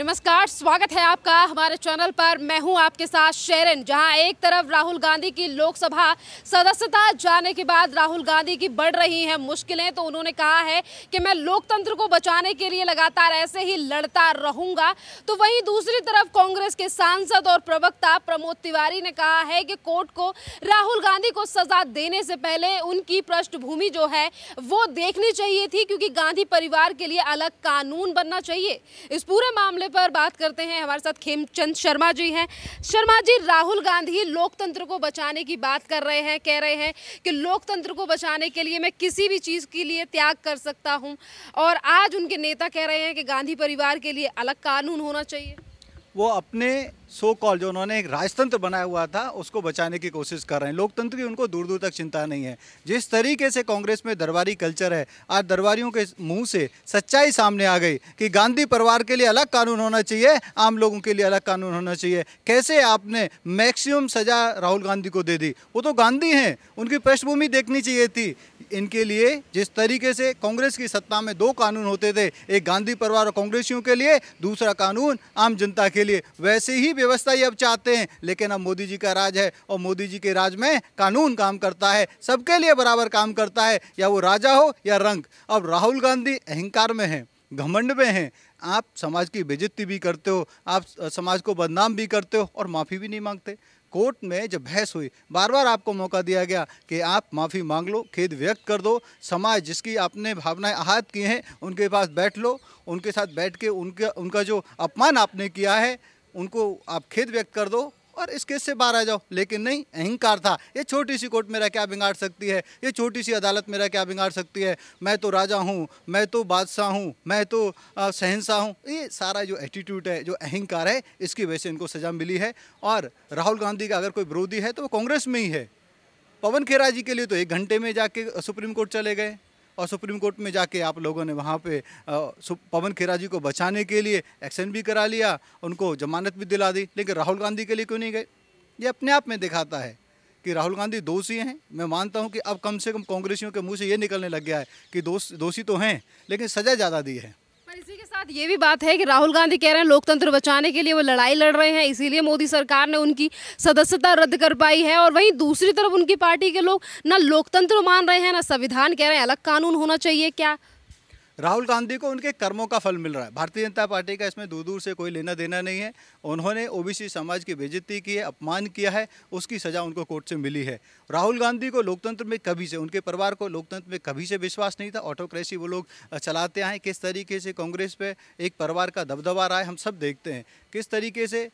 नमस्कार स्वागत है आपका हमारे चैनल पर मैं हूं आपके साथ शेरन जहां एक तरफ राहुल गांधी की लोकसभा सदस्यता जाने के बाद राहुल गांधी की बढ़ रही हैं मुश्किलें तो उन्होंने कहा है कि मैं लोकतंत्र को बचाने के लिए लगातार ऐसे ही लड़ता रहूंगा तो वहीं दूसरी तरफ कांग्रेस के सांसद और प्रवक्ता प्रमोद तिवारी ने कहा है कि कोर्ट को राहुल गांधी को सजा देने से पहले उनकी पृष्ठभूमि जो है वो देखनी चाहिए थी क्योंकि गांधी परिवार के लिए अलग कानून बनना चाहिए इस पूरे मामले मामले पर बात करते हैं हमारे साथ खेमचंद शर्मा जी हैं शर्मा जी राहुल गांधी लोकतंत्र को बचाने की बात कर रहे हैं कह रहे हैं कि लोकतंत्र को बचाने के लिए मैं किसी भी चीज़ के लिए त्याग कर सकता हूँ और आज उनके नेता कह रहे हैं कि गांधी परिवार के लिए अलग कानून होना चाहिए वो अपने सो कॉल जो उन्होंने एक राजतंत्र बनाया हुआ था उसको बचाने की कोशिश कर रहे हैं लोकतंत्र की उनको दूर दूर तक चिंता नहीं है जिस तरीके से कांग्रेस में दरबारी कल्चर है आज दरबारियों के मुंह से सच्चाई सामने आ गई कि गांधी परिवार के लिए अलग कानून होना चाहिए आम लोगों के लिए अलग कानून होना चाहिए कैसे आपने मैक्सिमम सजा राहुल गांधी को दे दी वो तो गांधी हैं उनकी पृष्ठभूमि देखनी चाहिए थी इनके लिए जिस तरीके से कांग्रेस की सत्ता में दो कानून होते थे एक गांधी परिवार और कांग्रेसियों के लिए दूसरा कानून आम जनता के लिए वैसे ही व्यवस्था ही अब चाहते हैं लेकिन अब मोदी जी का राज है और मोदी जी के राज में कानून काम करता है सबके लिए बराबर काम करता है या वो राजा हो या रंग अब राहुल गांधी अहंकार में है घमंड में हैं आप समाज की बेजती भी करते हो आप समाज को बदनाम भी करते हो और माफ़ी भी नहीं मांगते कोर्ट में जब बहस हुई बार बार आपको मौका दिया गया कि आप माफ़ी मांग लो खेद व्यक्त कर दो समाज जिसकी आपने भावनाएं आहत की हैं उनके पास बैठ लो उनके साथ बैठ के उनका उनका जो अपमान आपने किया है उनको आप खेद व्यक्त कर दो और इस केस से बाहर आ जाओ लेकिन नहीं अहंकार था ये छोटी सी कोर्ट मेरा क्या बिगाड़ सकती है ये छोटी सी अदालत मेरा क्या बिगाड़ सकती है मैं तो राजा हूँ मैं तो बादशाह हूँ मैं तो सहनशाह हूँ ये सारा जो एटीट्यूड है जो अहंकार है इसकी वजह से इनको सज़ा मिली है और राहुल गांधी का अगर कोई विरोधी है तो वो कांग्रेस में ही है पवन खेरा जी के लिए तो एक घंटे में जाके सुप्रीम कोर्ट चले गए और सुप्रीम कोर्ट में जाके आप लोगों ने वहाँ पे पवन खेरा जी को बचाने के लिए एक्शन भी करा लिया उनको जमानत भी दिला दी लेकिन राहुल गांधी के लिए क्यों नहीं गए ये अपने आप में दिखाता है कि राहुल गांधी दोषी हैं मैं मानता हूँ कि अब कम से कम कांग्रेसियों के मुँह से ये निकलने लग गया है कि दोष दोषी तो हैं लेकिन सज़ा ज़्यादा दी है साथ ये भी बात है कि राहुल गांधी कह रहे हैं लोकतंत्र बचाने के लिए वो लड़ाई लड़ रहे हैं इसीलिए मोदी सरकार ने उनकी सदस्यता रद्द कर पाई है और वहीं दूसरी तरफ उनकी पार्टी के लोग ना लोकतंत्र मान रहे हैं ना संविधान कह रहे हैं अलग कानून होना चाहिए क्या राहुल गांधी को उनके कर्मों का फल मिल रहा है भारतीय जनता पार्टी का इसमें दूर दूर से कोई लेना देना नहीं है उन्होंने ओबीसी समाज की बेजती की है अपमान किया है उसकी सज़ा उनको कोर्ट से मिली है राहुल गांधी को लोकतंत्र में कभी से उनके परिवार को लोकतंत्र में कभी से विश्वास नहीं था ऑटोक्रेसी वो लोग चलाते हैं किस तरीके से कांग्रेस पर एक परिवार का दबदबा रहा है हम सब देखते हैं किस तरीके से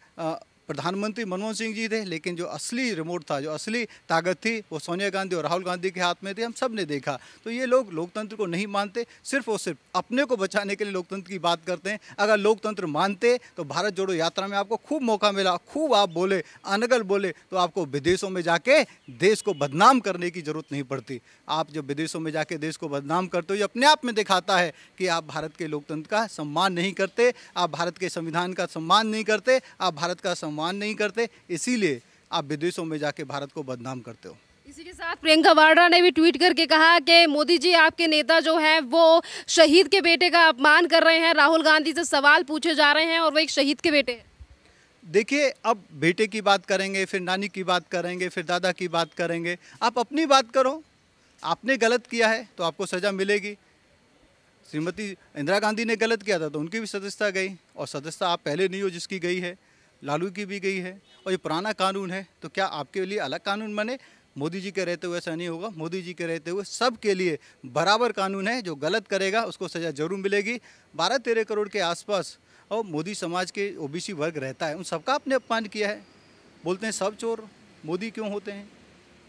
प्रधानमंत्री मनमोहन सिंह जी थे लेकिन जो असली रिमोट था जो असली ताकत थी वो सोनिया गांधी और राहुल गांधी के हाथ में थी हम सब ने देखा तो ये लोग लोकतंत्र को नहीं मानते सिर्फ और सिर्फ अपने को बचाने के लिए लोकतंत्र की बात करते हैं अगर लोकतंत्र मानते तो भारत जोड़ो यात्रा में आपको खूब मौका मिला खूब आप बोले अनगल बोले तो आपको विदेशों में जाके देश को बदनाम करने की ज़रूरत नहीं पड़ती आप जब विदेशों में जाके देश को बदनाम करते हो ये अपने आप में दिखाता है कि आप भारत के लोकतंत्र का सम्मान नहीं करते आप भारत के संविधान का सम्मान नहीं करते आप भारत का सम्मान नहीं करते इसीलिए आप विदेशों में जाके भारत को बदनाम करते हो इसी के साथ प्रियंका वाड्रा ने भी ट्वीट करके कहा कि मोदी जी आपके नेता जो है वो शहीद के बेटे का अपमान कर रहे हैं राहुल गांधी से सवाल पूछे जा रहे हैं और वो एक शहीद के बेटे देखिए अब बेटे की बात करेंगे फिर नानी की बात करेंगे फिर दादा की बात करेंगे आप अपनी बात करो आपने गलत किया है तो आपको सज़ा मिलेगी श्रीमती इंदिरा गांधी ने गलत किया था तो उनकी भी सदस्यता गई और सदस्यता आप पहले नहीं हो जिसकी गई है लालू की भी गई है और ये पुराना कानून है तो क्या आपके लिए अलग कानून बने मोदी जी के रहते हुए ऐसा नहीं होगा मोदी जी के रहते हुए सब के लिए बराबर कानून है जो गलत करेगा उसको सज़ा जरूर मिलेगी बारह तेरह करोड़ के आसपास और मोदी समाज के ओबीसी वर्ग रहता है उन सबका आपने अपमान किया है बोलते हैं सब चोर मोदी क्यों होते हैं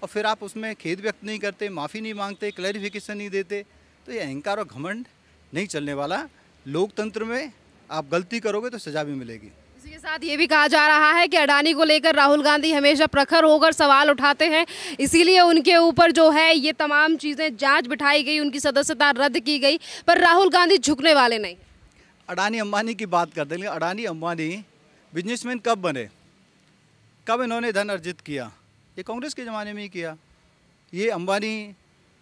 और फिर आप उसमें खेद व्यक्त नहीं करते माफ़ी नहीं मांगते क्लैरिफिकेशन नहीं देते तो ये अहंकार और घमंड नहीं चलने वाला लोकतंत्र में आप गलती करोगे तो सज़ा भी मिलेगी इसी के साथ ये भी कहा जा रहा है कि अडानी को लेकर राहुल गांधी हमेशा प्रखर होकर सवाल उठाते हैं इसीलिए उनके ऊपर जो है ये तमाम चीज़ें जांच बिठाई गई उनकी सदस्यता रद्द की गई पर राहुल गांधी झुकने वाले नहीं अडानी अम्बानी की बात करते हैं अडानी अम्बानी बिजनेसमैन कब बने कब इन्होंने धन अर्जित किया ये कांग्रेस के ज़माने में ही किया ये अम्बानी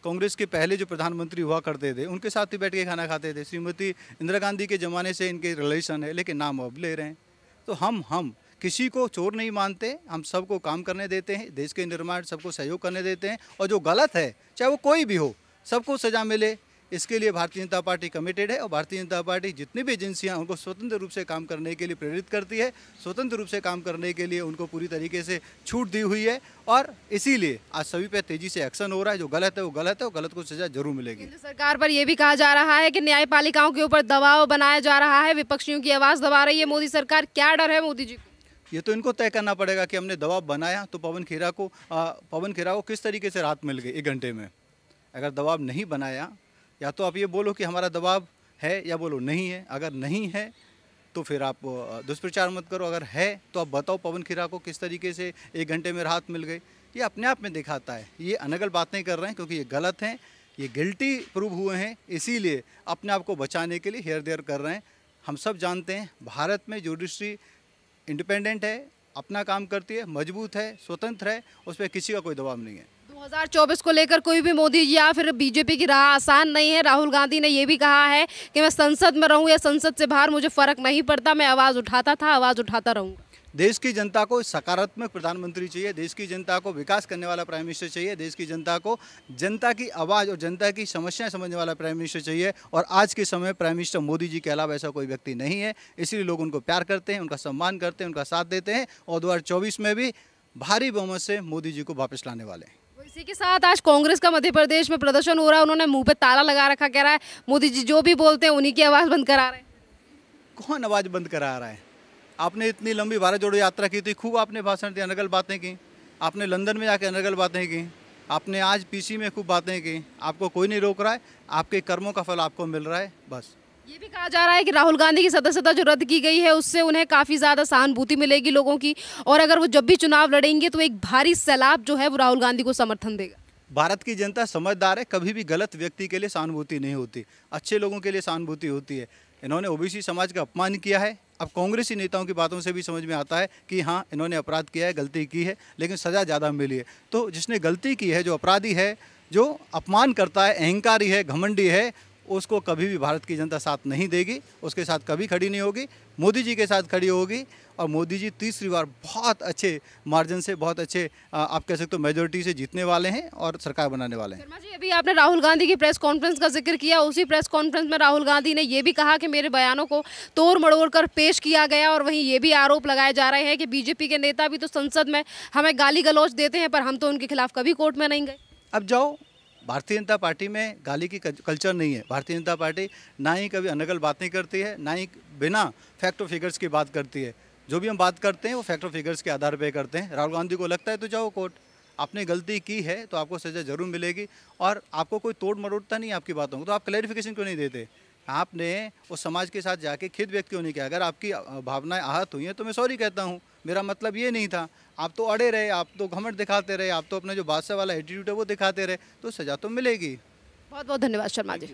कांग्रेस के पहले जो प्रधानमंत्री हुआ करते थे उनके साथ ही बैठ के खाना खाते थे श्रीमती इंदिरा गांधी के ज़माने से इनके रिलेशन है लेकिन नाम अब ले रहे हैं तो हम हम किसी को चोर नहीं मानते हम सबको काम करने देते हैं देश के निर्माण सबको सहयोग करने देते हैं और जो गलत है चाहे वो कोई भी हो सबको सजा मिले इसके लिए भारतीय जनता पार्टी कमिटेड है और भारतीय जनता पार्टी जितनी भी एजेंसियाँ उनको स्वतंत्र रूप से काम करने के लिए प्रेरित करती है स्वतंत्र रूप से काम करने के लिए उनको पूरी तरीके से छूट दी हुई है और इसीलिए आज सभी पर तेजी से एक्शन हो रहा है जो गलत है वो गलत है और गलत को सजा जरूर मिलेगी सरकार पर यह भी कहा जा रहा है कि न्यायपालिकाओं के ऊपर दबाव बनाया जा रहा है विपक्षियों की आवाज़ दबा रही है मोदी सरकार क्या डर है मोदी जी को ये तो इनको तय करना पड़ेगा कि हमने दबाव बनाया तो पवन खेरा को आ, पवन खेरा को किस तरीके से रात मिल गई एक घंटे में अगर दबाव नहीं बनाया या तो आप ये बोलो कि हमारा दबाव है या बोलो नहीं है अगर नहीं है तो फिर आप दुष्प्रचार मत करो अगर है तो आप बताओ पवन खिरा को किस तरीके से एक घंटे में राहत मिल गई ये अपने आप में दिखाता है ये अनगल बातें कर रहे हैं क्योंकि ये गलत हैं ये गिल्टी प्रूव हुए हैं इसीलिए अपने आप को बचाने के लिए हेयर देयर कर रहे हैं हम सब जानते हैं भारत में जुडिशरी इंडिपेंडेंट है अपना काम करती है मजबूत है स्वतंत्र है उस पर किसी का कोई दबाव नहीं है 2024 को लेकर कोई भी मोदी या फिर बीजेपी की राह आसान नहीं है राहुल गांधी ने यह भी कहा है कि मैं संसद में रहूं या संसद से बाहर मुझे फ़र्क नहीं पड़ता मैं आवाज़ उठाता था आवाज़ उठाता रहूं देश की जनता को सकारात्मक प्रधानमंत्री चाहिए देश की जनता को विकास करने वाला प्राइम मिनिस्टर चाहिए देश की जनता को जनता की आवाज़ और जनता की समस्याएं समझने वाला प्राइम मिनिस्टर चाहिए और आज के समय प्राइम मिनिस्टर मोदी जी के अलावा ऐसा कोई व्यक्ति नहीं है इसलिए लोग उनको प्यार करते हैं उनका सम्मान करते हैं उनका साथ देते हैं और दो में भी भारी बहुमत से मोदी जी को वापस लाने वाले हैं इसी के साथ आज कांग्रेस का मध्य प्रदेश में प्रदर्शन हो रहा है उन्होंने मुंह पे ताला लगा रखा कह रहा है मोदी जी जो भी बोलते हैं उन्हीं की आवाज़ बंद करा रहे हैं कौन आवाज़ बंद करा रहा है आपने इतनी लंबी भारत जोड़ो यात्रा की थी तो खूब आपने भाषण दिया अनगल बातें की आपने लंदन में जाकर अनगल बातें की आपने आज पीसी में खूब बातें की आपको कोई नहीं रोक रहा है आपके कर्मों का फल आपको मिल रहा है बस ये भी कहा जा रहा है कि राहुल गांधी की सदस्यता जो रद्द की गई है उससे उन्हें काफ़ी ज़्यादा सहानुभूति मिलेगी लोगों की और अगर वो जब भी चुनाव लड़ेंगे तो एक भारी सैलाब जो है वो राहुल गांधी को समर्थन देगा भारत की जनता समझदार है कभी भी गलत व्यक्ति के लिए सहानुभूति नहीं होती अच्छे लोगों के लिए सहानुभूति होती है इन्होंने ओबीसी समाज का अपमान किया है अब कांग्रेसी नेताओं की बातों से भी समझ में आता है कि हाँ इन्होंने अपराध किया है गलती की है लेकिन सज़ा ज़्यादा मिली है तो जिसने गलती की है जो अपराधी है जो अपमान करता है अहंकारी है घमंडी है उसको कभी भी भारत की जनता साथ नहीं देगी उसके साथ कभी खड़ी नहीं होगी मोदी जी के साथ खड़ी होगी और मोदी जी तीसरी बार बहुत अच्छे मार्जिन से बहुत अच्छे आप कह सकते हो मेजोरिटी से जीतने वाले हैं और सरकार बनाने वाले हैं जी अभी आपने राहुल गांधी की प्रेस कॉन्फ्रेंस का जिक्र किया उसी प्रेस कॉन्फ्रेंस में राहुल गांधी ने ये भी कहा कि मेरे बयानों को तोड़ मड़ोड़ कर पेश किया गया और वहीं ये भी आरोप लगाए जा रहे हैं कि बीजेपी के नेता भी तो संसद में हमें गाली गलौच देते हैं पर हम तो उनके खिलाफ कभी कोर्ट में नहीं गए अब जाओ भारतीय जनता पार्टी में गाली की कल्चर नहीं है भारतीय जनता पार्टी ना ही कभी अनगल बातें करती है ना ही बिना फैक्ट और फिगर्स की बात करती है जो भी हम बात करते हैं वो फैक्ट और फिगर्स के आधार पर करते हैं राहुल गांधी को लगता है तो जाओ कोर्ट आपने गलती की है तो आपको सज़ा ज़रूर मिलेगी और आपको कोई तोड़ मरोड़ता नहीं आपकी बातों को तो आप क्लैरिफिकेशन क्यों नहीं देते आपने उस समाज के साथ जाके खेद व्यक्त क्यों नहीं किया अगर आपकी भावनाएं आहत हुई हैं तो मैं सॉरी कहता हूँ मेरा मतलब ये नहीं था आप तो अड़े रहे आप तो घमंड दिखाते रहे आप तो अपना जो बादशाह वाला एटीट्यूड है वो दिखाते रहे तो सज़ा तो मिलेगी बहुत बहुत धन्यवाद शर्मा जी